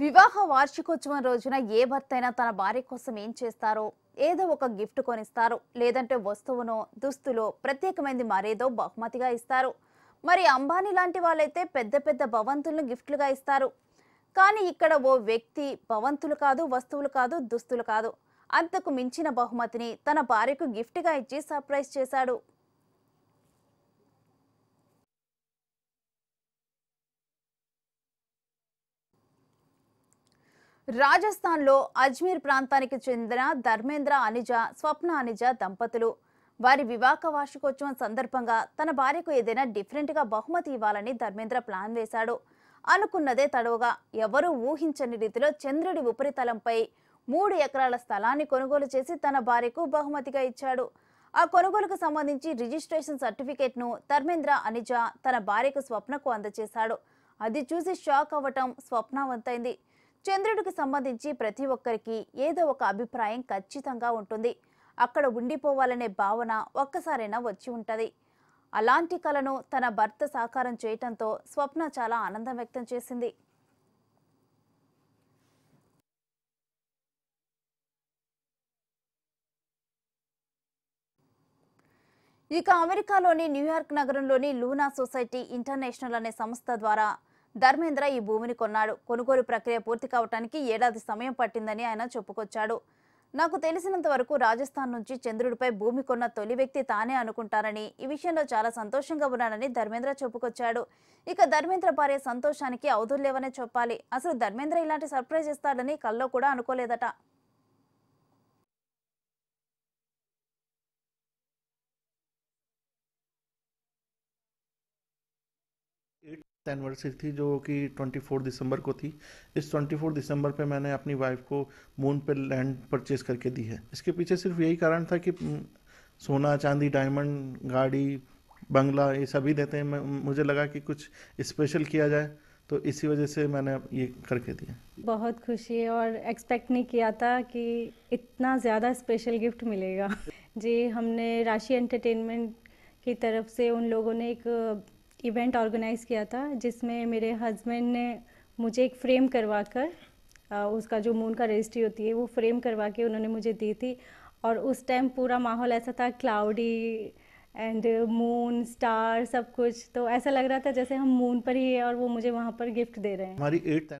వివాహ వార్షికోత్సవం రోజున ఏ భర్త అయినా తన భార్య కోసం ఏం చేస్తారో ఏదో ఒక గిఫ్ట్ కొనిస్తారు లేదంటే వస్తువునో దుస్తులో ప్రత్యేకమైంది మరేదో బహుమతిగా ఇస్తారు మరి అంబానీ లాంటి వాళ్ళైతే పెద్ద పెద్ద భవంతులను గిఫ్ట్లుగా ఇస్తారు కానీ ఇక్కడ ఓ వ్యక్తి భవంతులు కాదు వస్తువులు కాదు దుస్తులు కాదు అంతకు మించిన బహుమతిని తన భార్యకు గిఫ్ట్గా ఇచ్చి సర్ప్రైజ్ చేశాడు రాజస్థాన్లో అజ్మీర్ ప్రాంతానికి చెందిన ధర్మేంద్ర అనిజ స్వప్న అనిజ దంపతులు వారి వివాహ వార్షికోత్సవం సందర్భంగా తన భార్యకు ఏదైనా డిఫరెంట్గా బహుమతి ఇవ్వాలని ధర్మేంద్ర ప్లాన్ వేశాడు అనుకున్నదే తడవుగా ఎవరూ ఊహించని రీతిలో చంద్రుడి ఉపరితలంపై మూడు ఎకరాల స్థలాన్ని కొనుగోలు చేసి తన భార్యకు బహుమతిగా ఇచ్చాడు ఆ కొనుగోలుకు సంబంధించి రిజిస్ట్రేషన్ సర్టిఫికేట్ను ధర్మేంద్ర అనిజ తన భార్యకు స్వప్నకు అందజేశాడు అది చూసి షాక్ అవ్వటం స్వప్నవంతైంది చంద్రుడికి సంబంధించి ప్రతి ఒక్కరికి ఏదో ఒక అభిప్రాయం ఖచ్చితంగా ఉంటుంది అక్కడ ఉండిపోవాలనే భావన ఒక్కసారైనా వచ్చి ఉంటుంది అలాంటి కలను తన భర్త సాకారం చేయటంతో స్వప్న చాలా ఆనందం వ్యక్తం చేసింది ఇక అమెరికాలోని న్యూయార్క్ నగరంలోని లూనా సొసైటీ ఇంటర్నేషనల్ అనే సంస్థ ద్వారా ధర్మేంద్ర ఈ భూమిని కొన్నాడు కొనుగోలు ప్రక్రియ పూర్తి కావటానికి ఏడాది సమయం పట్టిందని ఆయన చెప్పుకొచ్చాడు నాకు తెలిసినంత వరకు రాజస్థాన్ నుంచి చంద్రుడిపై భూమి కొన్న తొలి వ్యక్తి తానే అనుకుంటారని ఈ విషయంలో చాలా సంతోషంగా ఉన్నానని ధర్మేంద్ర చెప్పుకొచ్చాడు ఇక ధర్మేంద్ర భార్య సంతోషానికి అవధులు లేవనే చెప్పాలి అసలు ధర్మేంద్ర ఇలాంటి సర్ప్రైజ్ ఇస్తాడని కల్లో కూడా అనుకోలేదట एनिवर्सरी थी जो कि ट्वेंटी फोर दिसंबर को थी इस ट्वेंटी फोर दिसंबर पे मैंने अपनी वाइफ को मून पे लैंड परचेज करके दी है इसके पीछे सिर्फ यही कारण था कि सोना चांदी डायमंड गाड़ी बंगला ये सभी देते हैं मैं मुझे लगा कि कुछ स्पेशल किया जाए तो इसी वजह से मैंने ये करके दिया बहुत खुशी है और एक्सपेक्ट नहीं किया था कि इतना ज़्यादा स्पेशल गिफ्ट मिलेगा जी हमने राशि एंटरटेनमेंट की तरफ से उन लोगों ने एक इवेंट ऑर्गेनाइज़ किया था जिसमें मेरे हस्बैंड ने मुझे एक फ्रेम करवा कर उसका जो मून का रजिस्ट्री होती है वो फ्रेम करवा के उन्होंने मुझे दी थी और उस टाइम पूरा माहौल ऐसा था क्लाउडी एंड मून स्टार सब कुछ तो ऐसा लग रहा था जैसे हम मून पर ही है और वो मुझे वहाँ पर गिफ्ट दे रहे हैं हमारी एट्थ